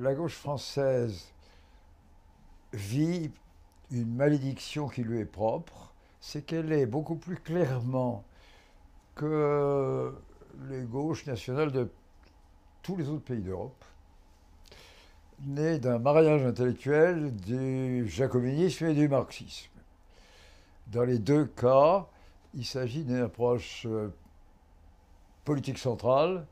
La gauche française vit une malédiction qui lui est propre, c'est qu'elle est beaucoup plus clairement que les gauches nationales de tous les autres pays d'Europe, née d'un mariage intellectuel du jacobinisme et du marxisme. Dans les deux cas, il s'agit d'une approche euh, politique centrale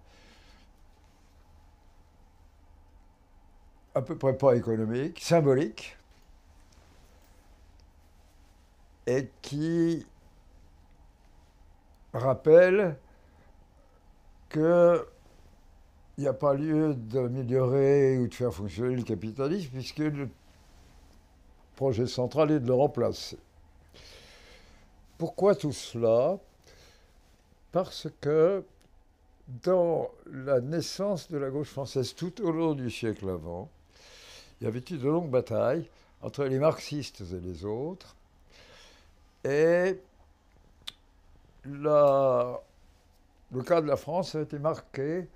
à peu près pas économique, symbolique, et qui rappelle qu'il n'y a pas lieu d'améliorer ou de faire fonctionner le capitalisme puisque le projet central est de le remplacer. Pourquoi tout cela Parce que dans la naissance de la gauche française tout au long du siècle avant, il y avait eu de longues batailles entre les marxistes et les autres. Et le cas de la France a été marqué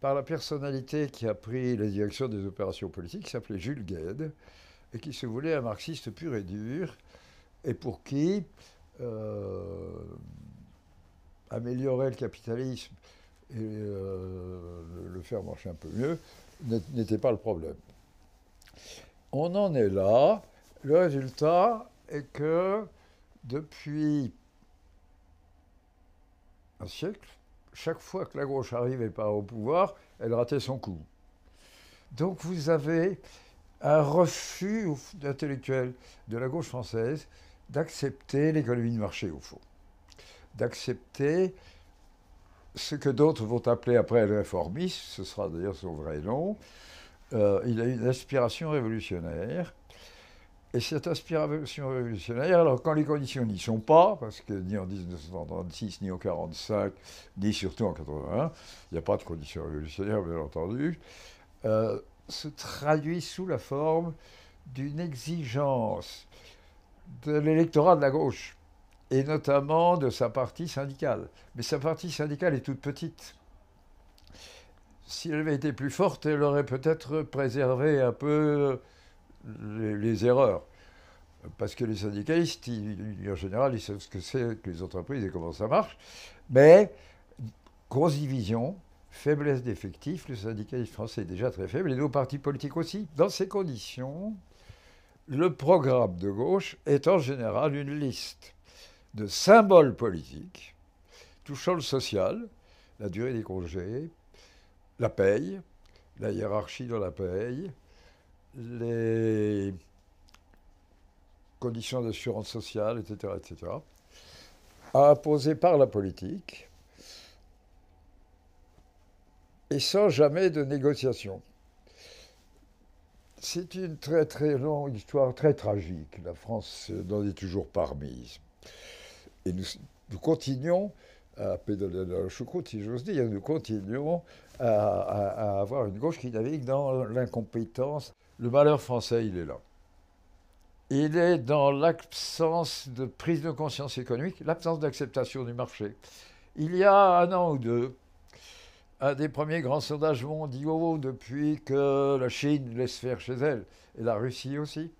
par la personnalité qui a pris la direction des opérations politiques, qui s'appelait Jules Guedes, et qui se voulait un marxiste pur et dur, et pour qui euh, améliorer le capitalisme et euh, le faire marcher un peu mieux n'était pas le problème. On en est là. Le résultat est que depuis un siècle, chaque fois que la gauche arrivait pas au pouvoir, elle ratait son coup. Donc vous avez un refus d'intellectuel de la gauche française d'accepter l'économie de marché, au fond, d'accepter ce que d'autres vont appeler après le réformisme, ce sera d'ailleurs son vrai nom, euh, il a une aspiration révolutionnaire. Et cette aspiration révolutionnaire, alors quand les conditions n'y sont pas, parce que ni en 1936, ni en 1945, ni surtout en 1981, il n'y a pas de conditions révolutionnaires, bien entendu, euh, se traduit sous la forme d'une exigence de l'électorat de la gauche, et notamment de sa partie syndicale. Mais sa partie syndicale est toute petite si elle avait été plus forte, elle aurait peut-être préservé un peu euh, les, erreurs. Parce que les syndicalistes, en général, ils savent ce que c'est que les entreprises et comment ça marche. Mais grosse division, faiblesse d'effectifs, le syndicalisme français est déjà très faible, et nos partis politiques aussi. Dans ces conditions, le programme de gauche est en général une liste de symboles politiques touchant le social, la durée des congés, la paye, la hiérarchie de la paye, les conditions d'assurance sociale, etc., etc., imposées par la politique, et sans jamais de négociation. C'est une très très longue histoire, très tragique. La France euh, n'en est toujours pas remise. Et nous continuons à pédaler dans la choucroute, si j'ose dire. Nous continuons à, à avoir une gauche qui navigue dans l'incompétence. Le malheur français, il est là. Il est dans l'absence de prise de conscience économique, l'absence d'acceptation du marché. Il y a un an ou deux, un des premiers grands sondages mondiaux depuis que la Chine laisse faire chez elle, et la Russie aussi,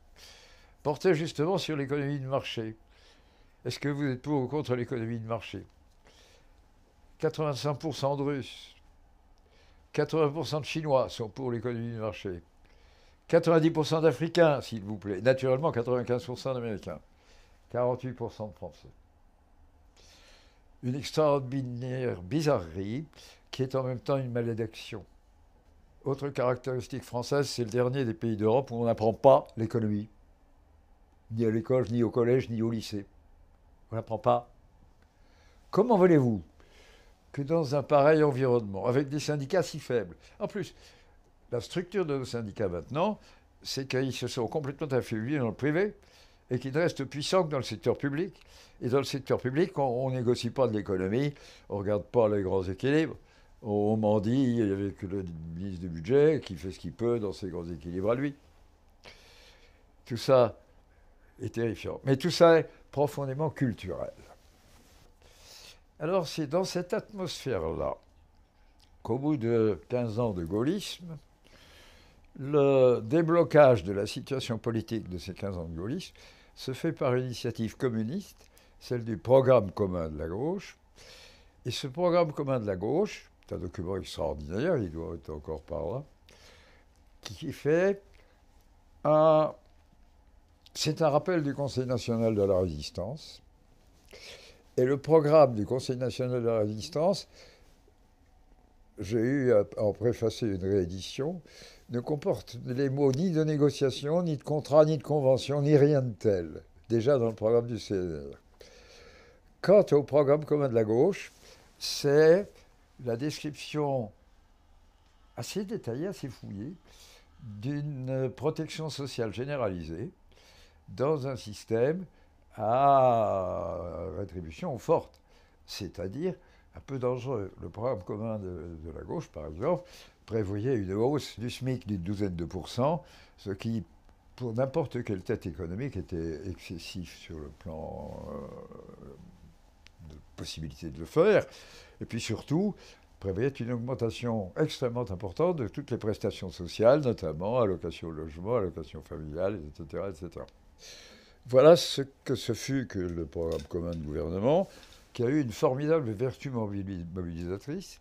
portait justement sur l'économie de marché. Est-ce que vous êtes pour ou contre l'économie de marché 85% de Russes, 80% de Chinois sont pour l'économie du marché, 90% d'Africains, s'il vous plaît, naturellement 95% d'Américains, 48% de Français. Une extraordinaire bizarrerie qui est en même temps une malédiction. Autre caractéristique française, c'est le dernier des pays d'Europe où on n'apprend pas l'économie, ni à l'école, ni au collège, ni au lycée. On n'apprend pas. Comment voulez-vous que dans un pareil environnement, avec des syndicats si faibles. En plus, la structure de nos syndicats maintenant, c'est qu'ils se sont complètement affaiblis dans le privé et qu'ils ne restent puissants que dans le secteur public. Et dans le secteur public, on ne négocie pas de l'économie, on ne regarde pas les grands équilibres. On, on avait avec le ministre du budget qui fait ce qu'il peut dans ses grands équilibres à lui. Tout ça est terrifiant. Mais tout ça est profondément culturel. Alors c'est dans cette atmosphère-là qu'au bout de 15 ans de gaullisme, le déblocage de la situation politique de ces 15 ans de gaullisme se fait par une initiative communiste, celle du programme commun de la gauche. Et ce programme commun de la gauche, c'est un document extraordinaire, il doit être encore par là, qui fait un... C'est un rappel du Conseil national de la résistance. Et le programme du Conseil national de la résistance, j'ai eu à en préfacer une réédition, ne comporte les mots ni de négociation, ni de contrat, ni de convention, ni rien de tel, déjà dans le programme du CNR. Quant au programme commun de la gauche, c'est la description assez détaillée, assez fouillée, d'une protection sociale généralisée dans un système à rétribution forte, c'est-à-dire un peu dangereux. Le programme commun de, la gauche, par exemple, prévoyait une hausse du SMIC d'une douzaine de pourcents, ce qui, pour n'importe quelle tête économique, était excessif sur le plan euh, de possibilité de le faire. Et puis surtout, prévoyait une augmentation extrêmement importante de toutes les prestations sociales, notamment allocation logement, allocation familiale, etc. etc. Voilà ce que ce fut que le programme commun de gouvernement, qui a eu une formidable vertu mobilisatrice,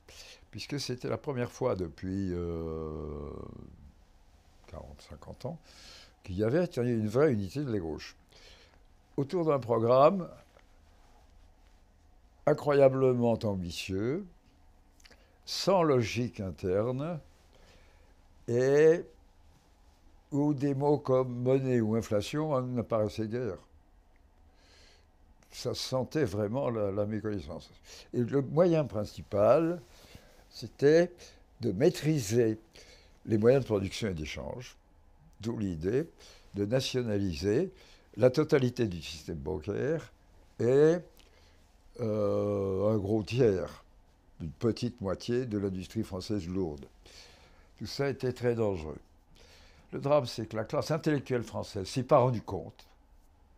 puisque c'était la première fois depuis 40-50 euh, ans qu'il y avait une vraie unité de la gauche. Autour d'un programme incroyablement ambitieux, sans logique interne, et où des mots comme monnaie ou inflation n'apparaissaient d'ailleurs. Ça sentait vraiment la, méconnaissance. Et le moyen principal, c'était de maîtriser les moyens de production et d'échange, d'où l'idée de nationaliser la totalité du système bancaire et euh, un gros tiers, une petite moitié de l'industrie française lourde. Tout ça était très dangereux. Le drame, c'est que la classe intellectuelle française s'est pas rendue compte.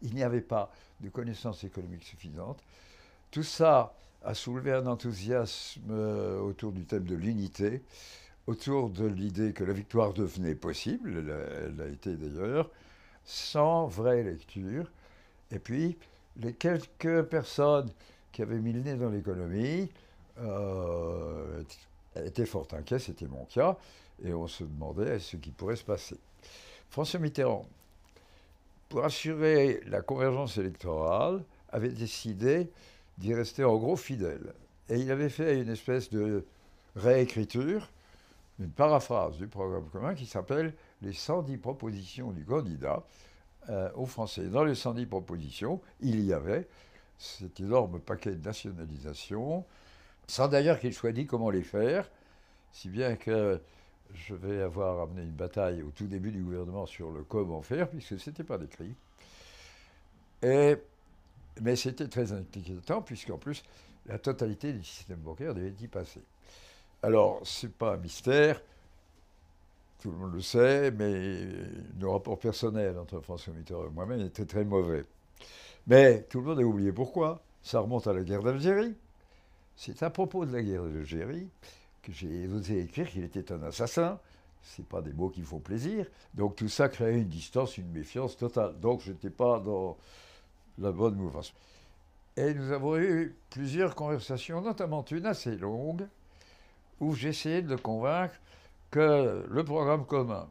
Il n'y avait pas de connaissances économiques suffisantes. Tout ça a soulevé un enthousiasme euh, autour du thème de l'unité, autour de l'idée que la victoire devenait possible, elle, a été d'ailleurs, sans vraie lecture. Et puis, les quelques personnes qui avaient mis le nez dans l'économie euh, étaient fort inquiets, c'était mon cas et on se demandait ce qui pourrait se passer. François Mitterrand, pour assurer la convergence électorale, avait décidé d'y rester en gros fidèle. Et il avait fait une espèce de réécriture, une paraphrase du programme commun qui s'appelle Les 110 propositions du candidat euh, aux Français. Dans les 110 propositions, il y avait cet énorme paquet de nationalisation, sans d'ailleurs qu'il soit dit comment les faire, si bien que je vais avoir amené une bataille au tout début du gouvernement sur le comment faire, puisque ce n'était pas décrit. Et, mais c'était très inquiétant, puisqu'en plus, la totalité du système bancaire devait y passer. Alors, ce n'est pas un mystère, tout le monde le sait, mais nos rapports personnels entre François Mitterrand et moi-même étaient très mauvais. Mais tout le monde a oublié pourquoi. Ça remonte à la guerre d'Algérie. C'est à propos de la guerre d'Algérie que j'ai osé écrire qu'il était un assassin. C'est pas des mots qui font plaisir. Donc tout ça créait une distance, une méfiance totale. Donc je n'étais pas dans la bonne mouvance. Et nous avons eu plusieurs conversations, notamment une assez longue, où j'essayais de le convaincre que le programme commun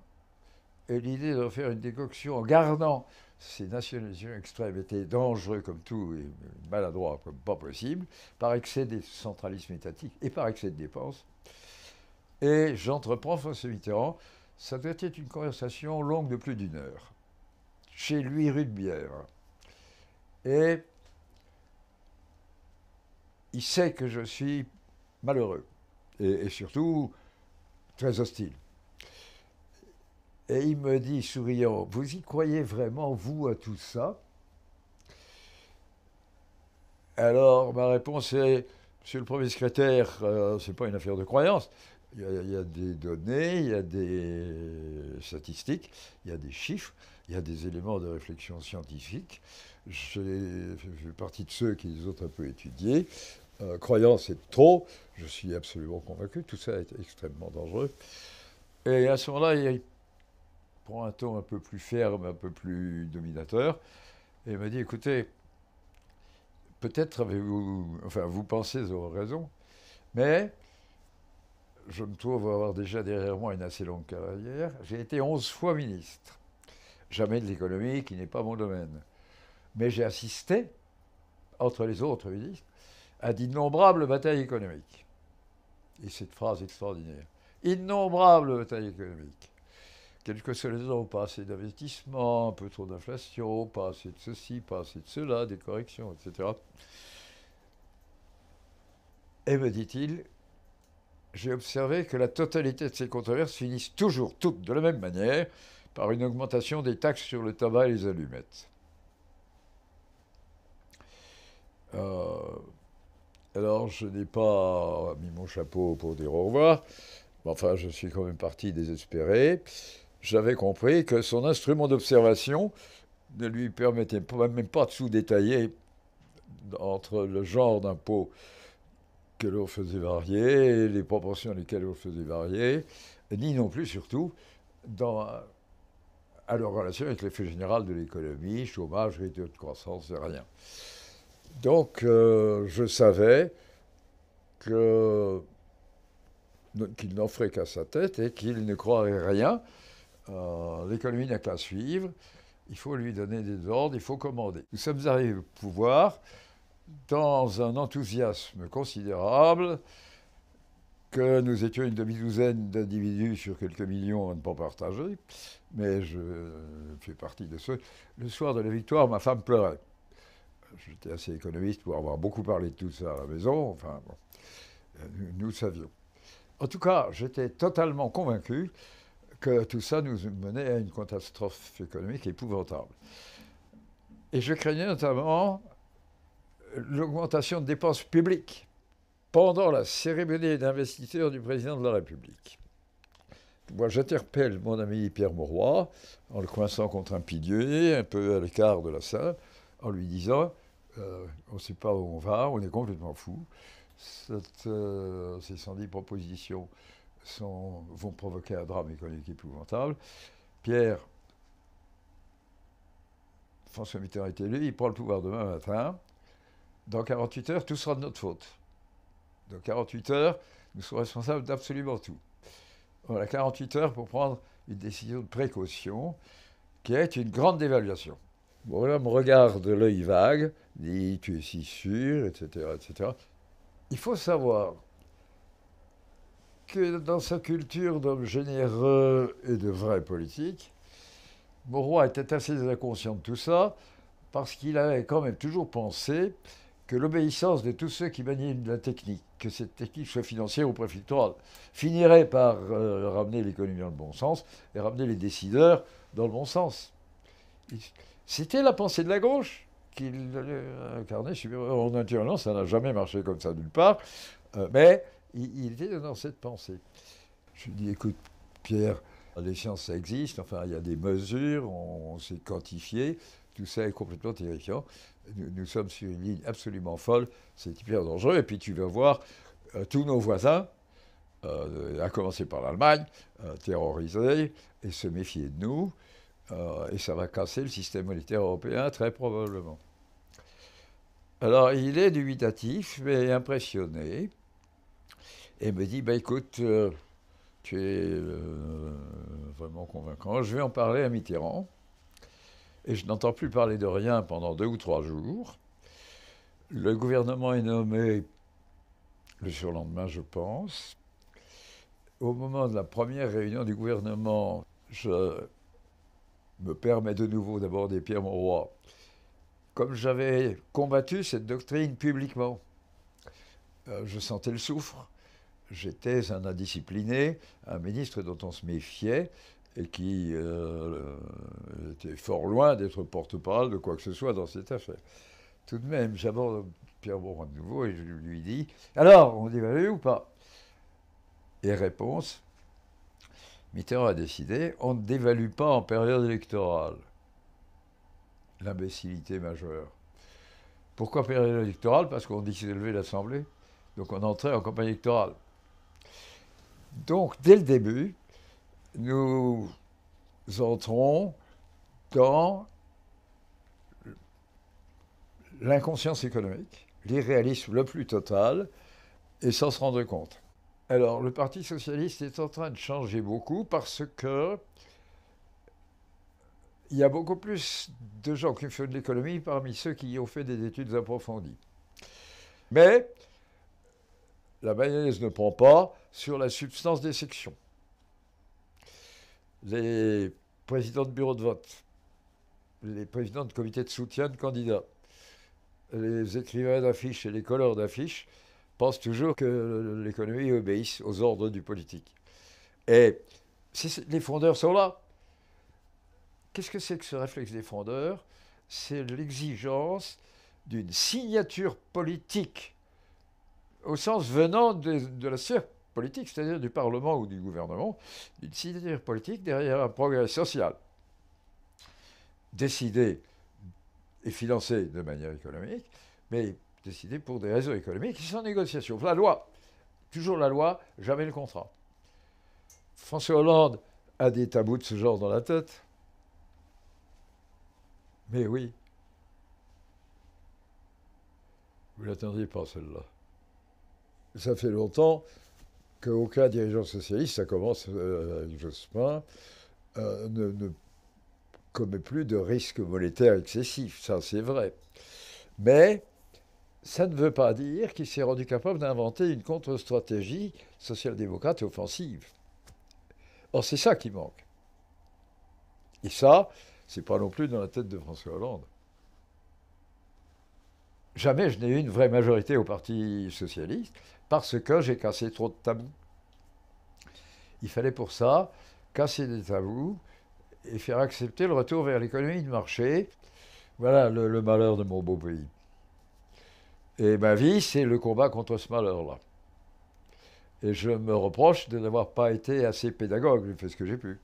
et l'idée de faire une décoction en gardant ces nationalisations extrêmes étaient dangereux comme tout et maladroits comme pas possible, par excès de centralisme étatique et par excès de dépenses. Et j'entreprends François Mitterrand. Ça doit être une conversation longue de plus d'une heure, chez lui, rue de Bière. Et il sait que je suis malheureux et surtout très hostile. Et il me dit, souriant, vous y croyez vraiment, vous, à tout ça Alors, ma réponse est, monsieur le Premier secrétaire, ce euh, c'est pas une affaire de croyance. Il y, a, des données, il y a des statistiques, il y a des chiffres, il y a des éléments de réflexion scientifique. Je fais partie de ceux qui les ont un peu étudiés. Euh, croyance est trop, je suis absolument convaincu, tout ça est extrêmement dangereux. Et à ce moment-là, il y a prend un ton un peu plus ferme, un peu plus dominateur, et me dit, écoutez, peut-être avez-vous, enfin vous pensez avoir raison, mais je me trouve avoir déjà derrière moi une assez longue carrière. J'ai été onze fois ministre, jamais de l'économie qui n'est pas mon domaine. Mais j'ai assisté, entre les autres ministres, à d'innombrables batailles économiques. Et cette phrase extraordinaire. Innombrables batailles économiques. « que raisons, pas assez d'investissement, un peu trop d'inflation, pas assez de ceci, pas assez de cela, des corrections, etc. Et me eh ben, dit-il, j'ai observé que la totalité de ces controverses finissent toujours, toutes de la même manière, par une augmentation des taxes sur le tabac et les allumettes. Euh, alors, je n'ai pas mis mon chapeau pour dire au revoir, mais enfin, je suis quand même parti désespéré j'avais compris que son instrument d'observation ne lui permettait même pas de sous-détailler entre le genre d'impôt que l'on faisait varier, les proportions lesquelles on faisait varier, ni non plus surtout à leur relation avec l'effet général de l'économie, chômage, réduction de croissance, rien. Donc euh, je savais que qu'il n'en ferait qu'à sa tête et qu'il ne croirait rien euh, l'économie n'a qu'à suivre, il faut lui donner des ordres, il faut commander. Nous sommes arrivés au pouvoir dans un enthousiasme considérable, que nous étions une demi-douzaine d'individus sur quelques millions à ne pas partager, mais je fais partie de ceux. Le soir de la victoire, ma femme pleurait. J'étais assez économiste pour avoir beaucoup parlé de tout ça à la maison, enfin bon, euh, nous, nous savions. En tout cas, j'étais totalement convaincu que tout ça nous menait à une catastrophe économique épouvantable. Et je craignais notamment l'augmentation de dépenses publiques pendant la cérémonie d'investiture du président de la République. Moi, j'interpelle mon ami Pierre Mauroy en le coinçant contre un pilier, un peu à l'écart de la salle, en lui disant euh, On ne sait pas où on va, on est complètement fou. Cette, euh, ces 110 propositions sont, vont provoquer un drame économique épouvantable. Pierre, François Mitterrand est élu, il prend le pouvoir demain matin. Dans 48 heures, tout sera de notre faute. Dans 48 heures, nous serons responsables d'absolument tout. On a 48 heures pour prendre une décision de précaution qui est une grande dévaluation. Bon, là, me regarde de l'œil vague, dit tu es si sûr, etc., etc. Il faut savoir que dans sa culture d'homme généreux et de vrai politique, Moreau était assez inconscient de tout ça, parce qu'il avait quand même toujours pensé que l'obéissance de tous ceux qui maniaient la technique, que cette technique soit financière ou préfectorale, finirait par euh, ramener l'économie dans le bon sens et ramener les décideurs dans le bon sens. C'était la pensée de la gauche qu'il euh, incarnait. Naturellement, ça n'a jamais marché comme ça nulle part, euh, mais il, était dans cette pensée. Je lui dis, écoute, Pierre, les sciences, existent. enfin, il y a des mesures, on, s'est quantifié, tout ça est complètement terrifiant. Nous, sommes sur une ligne absolument folle, c'est hyper dangereux, et puis tu vas voir euh, tous nos voisins, euh, à commencer par l'Allemagne, euh, terrorisés et se méfier de nous, et ça va casser le système monétaire européen très probablement. Alors il est dubitatif, mais impressionné et me dit bah, écoute, euh, tu es euh, vraiment convaincant, je vais en parler à Mitterrand. Et je n'entends plus parler de rien pendant deux ou trois jours. Le gouvernement est nommé le surlendemain, je pense. Au moment de la première réunion du gouvernement, je me permets de nouveau d'aborder Pierre roi comme j'avais combattu cette doctrine publiquement. Euh, je sentais le soufre j'étais un indiscipliné, un ministre dont on se méfiait et qui euh, était fort loin d'être porte-parole de quoi que ce soit dans cette affaire. Tout de même, j'aborde Pierre Bourg de nouveau et je lui dis Alors, on dévalue ou pas Et réponse Mitterrand a décidé on ne dévalue pas en période électorale. L'imbécilité majeure. Pourquoi période électorale Parce qu'on décide de lever l'Assemblée. Donc on entrait en campagne électorale. Donc, dès le début, nous entrons dans l'inconscience économique, l'irréalisme le plus total, et sans se rendre compte. Alors, le Parti socialiste est en train de changer beaucoup parce que il y a beaucoup plus de gens qui font de l'économie parmi ceux qui y ont fait des études approfondies. Mais la mayonnaise ne prend pas sur la substance des sections. Les présidents de bureau de vote, les présidents de comités de soutien de candidats, les écrivains d'affiches et les colleurs d'affiches pensent toujours que l'économie obéisse aux ordres du politique. Et les fondeurs sont là, qu'est-ce que c'est que ce réflexe des fondeurs C'est l'exigence d'une signature politique au sens venant de, la sphère politique, c'est-à-dire du Parlement ou du gouvernement, une sphère politique derrière un progrès social décidé et financé de manière économique, mais décidé pour des raisons économiques qui sont en négociation. La loi, toujours la loi, jamais le contrat. François Hollande a des tabous de ce genre dans la tête. Mais oui. Vous l'attendiez pas celle-là ça fait longtemps qu'aucun dirigeant socialiste, ça commence avec euh, Jospin, euh, ne, commet plus de risques monétaires excessifs. Ça, c'est vrai. Mais ça ne veut pas dire qu'il s'est rendu capable d'inventer une contre-stratégie social-démocrate offensive. Or, c'est ça qui manque. Et ça, c'est pas non plus dans la tête de François Hollande jamais je n'ai eu une vraie majorité au Parti socialiste parce que j'ai cassé trop de tabous. Il fallait pour ça casser des tabous et faire accepter le retour vers l'économie de marché. Voilà le, malheur de mon beau pays. Et ma vie, c'est le combat contre ce malheur-là. Et je me reproche de n'avoir pas été assez pédagogue, j'ai fait ce que j'ai pu.